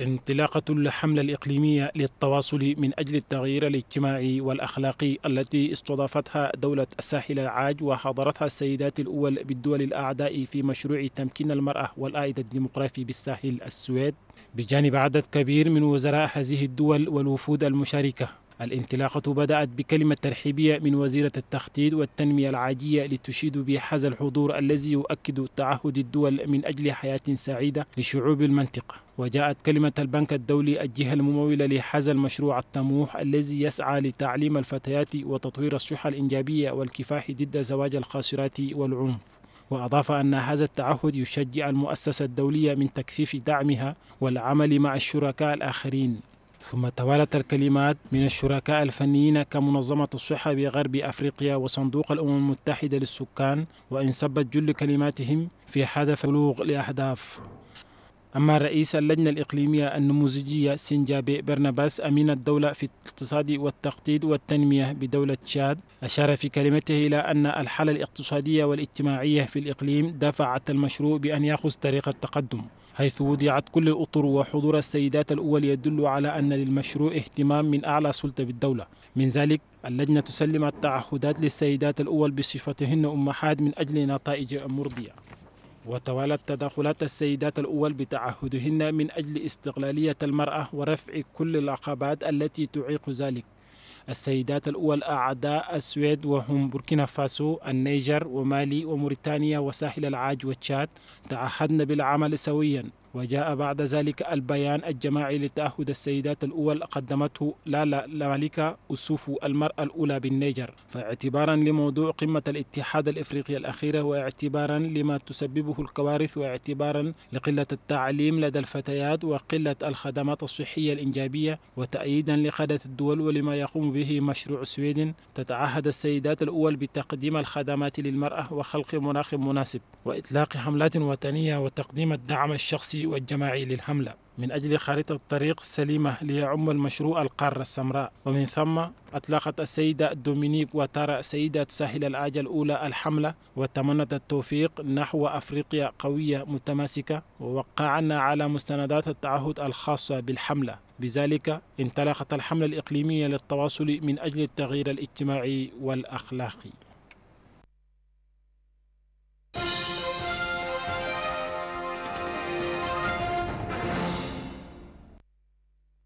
انطلاقة الحملة الإقليمية للتواصل من أجل التغيير الاجتماعي والأخلاقي التي استضافتها دولة الساحل العاج وحضرتها السيدات الأول بالدول الأعداء في مشروع تمكين المرأة والآيد الديمقراطي بالساحل السويد بجانب عدد كبير من وزراء هذه الدول والوفود المشاركة الانطلاقة بدأت بكلمة ترحيبية من وزيرة التخطيط والتنمية العاجية لتشيد بحز الحضور الذي يؤكد تعهد الدول من أجل حياة سعيدة لشعوب المنطقة وجاءت كلمة البنك الدولي الجهة الممولة لحظى المشروع الطموح الذي يسعى لتعليم الفتيات وتطوير الصحة الإنجابية والكفاح ضد زواج الخاسرات والعنف وأضاف أن هذا التعهد يشجع المؤسسة الدولية من تكثيف دعمها والعمل مع الشركاء الآخرين ثم توالت الكلمات من الشركاء الفنيين كمنظمة الصحة بغرب أفريقيا وصندوق الأمم المتحدة للسكان وإن سبت جل كلماتهم في حدث بلوغ لأهداف أما رئيس اللجنة الإقليمية النموذجية سنجابي برناباس أمين الدولة في الاقتصاد والتخطيط والتنمية بدولة تشاد أشار في كلمته إلى أن الحالة الاقتصادية والاجتماعية في الإقليم دفعت المشروع بأن يأخذ طريق التقدم حيث وضعت كل الأطر وحضور السيدات الأول يدل على أن للمشروع اهتمام من أعلى سلطة بالدولة من ذلك اللجنة تسلم التعهدات للسيدات الأول بصفتهن أمهات من أجل نتائج مرضية وتوالت تدخلات السيدات الأول بتعهدهن من أجل استقلالية المرأة ورفع كل العقبات التي تعيق ذلك السيدات الأول أعداء السويد وهم بوركينا فاسو النيجر ومالي وموريتانيا وساحل العاج والتشاد تعهدن بالعمل سويا وجاء بعد ذلك البيان الجماعي لتأهد السيدات الأول قدمته لالا مالكة أسوفو المرأة الأولى بالنيجر فاعتبارا لموضوع قمة الاتحاد الإفريقي الأخيرة واعتبارا لما تسببه الكوارث واعتبارا لقلة التعليم لدى الفتيات وقلة الخدمات الصحية الإنجابية وتأييدا لقادة الدول ولما يقوم به مشروع سويدن تتعهد السيدات الأول بتقديم الخدمات للمرأة وخلق مناخ مناسب وإطلاق حملات وطنية وتقديم الدعم الشخصي والجماعي للحملة من أجل خريطة طريق سليمة ليعم المشروع القارة السمراء ومن ثم أطلقت السيدة دومينيك وتارا سيدة ساحل الآجة الأولى الحملة وتمنت التوفيق نحو أفريقيا قوية متماسكة ووقعنا على مستندات التعهد الخاصة بالحملة بذلك انطلقت الحملة الإقليمية للتواصل من أجل التغيير الاجتماعي والأخلاقي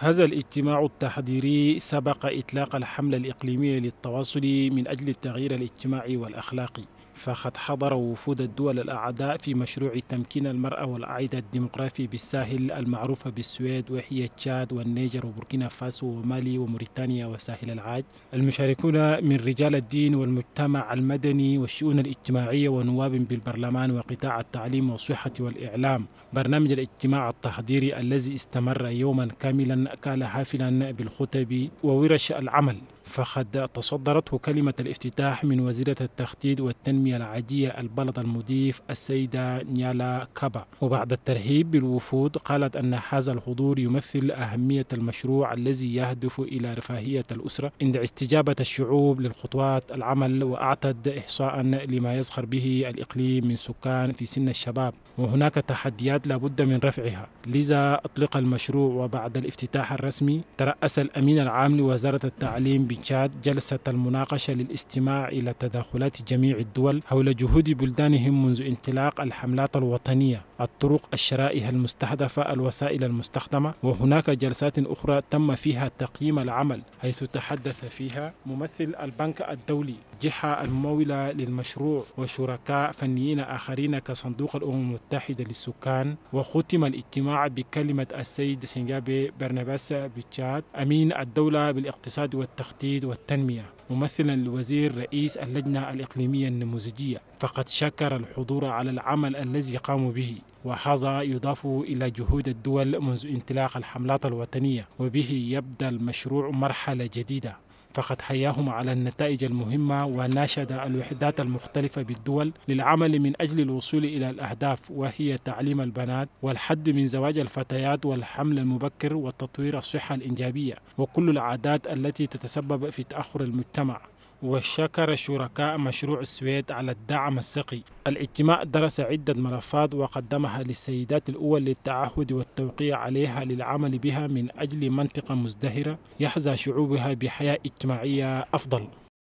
هذا الاجتماع التحضيري سبق إطلاق الحملة الإقليمية للتواصل من أجل التغيير الاجتماعي والأخلاقي فقد حضر وفود الدول الأعداء في مشروع تمكين المرأة والأعيدة الديمغرافي بالساحل المعروفة بالسويد وهي تشاد والنيجر وبوركينا فاسو ومالي وموريتانيا وساحل العاج المشاركون من رجال الدين والمجتمع المدني والشؤون الاجتماعية ونواب بالبرلمان وقطاع التعليم والصحة والإعلام برنامج الاجتماع التحضيري الذي استمر يوما كاملا كان حافلا بالخطب وورش العمل فقد تصدرته كلمة الافتتاح من وزيرة التخطيط والتنمية العاجية البلد المضيف السيدة نيالا كابا وبعد الترهيب بالوفود قالت أن هذا الحضور يمثل أهمية المشروع الذي يهدف إلى رفاهية الأسرة عند استجابة الشعوب للخطوات العمل وأعتد إحصاء لما يزخر به الإقليم من سكان في سن الشباب وهناك تحديات لابد من رفعها لذا أطلق المشروع وبعد الافتتاح الرسمي ترأس الأمين العام لوزارة التعليم بتشاد جلسة المناقشة للاستماع إلى تداخلات جميع الدول حول جهود بلدانهم منذ انطلاق الحملات الوطنية الطرق الشرائح المستهدفة الوسائل المستخدمة وهناك جلسات أخرى تم فيها تقييم العمل حيث تحدث فيها ممثل البنك الدولي الجهة الممولة للمشروع وشركاء فنيين آخرين كصندوق الأمم المتحدة للسكان وختم الاجتماع بكلمة السيد سنجابي برناباس بيتشات أمين الدولة بالاقتصاد والتخطيط والتنمية ممثلا الوزير رئيس اللجنة الإقليمية النموذجية فقد شكر الحضور على العمل الذي قاموا به وهذا يضاف إلى جهود الدول منذ انطلاق الحملات الوطنية وبه يبدأ المشروع مرحلة جديدة فقد حياهم على النتائج المهمة وناشد الوحدات المختلفة بالدول للعمل من أجل الوصول إلى الأهداف وهي تعليم البنات والحد من زواج الفتيات والحمل المبكر وتطوير الصحة الإنجابية وكل العادات التي تتسبب في تأخر المجتمع وشكر شركاء مشروع السويد على الدعم السقي الاجتماع درس عدة ملفات وقدمها للسيدات الأول للتعهد والتوقيع عليها للعمل بها من أجل منطقة مزدهرة يحظى شعوبها بحياة اجتماعية أفضل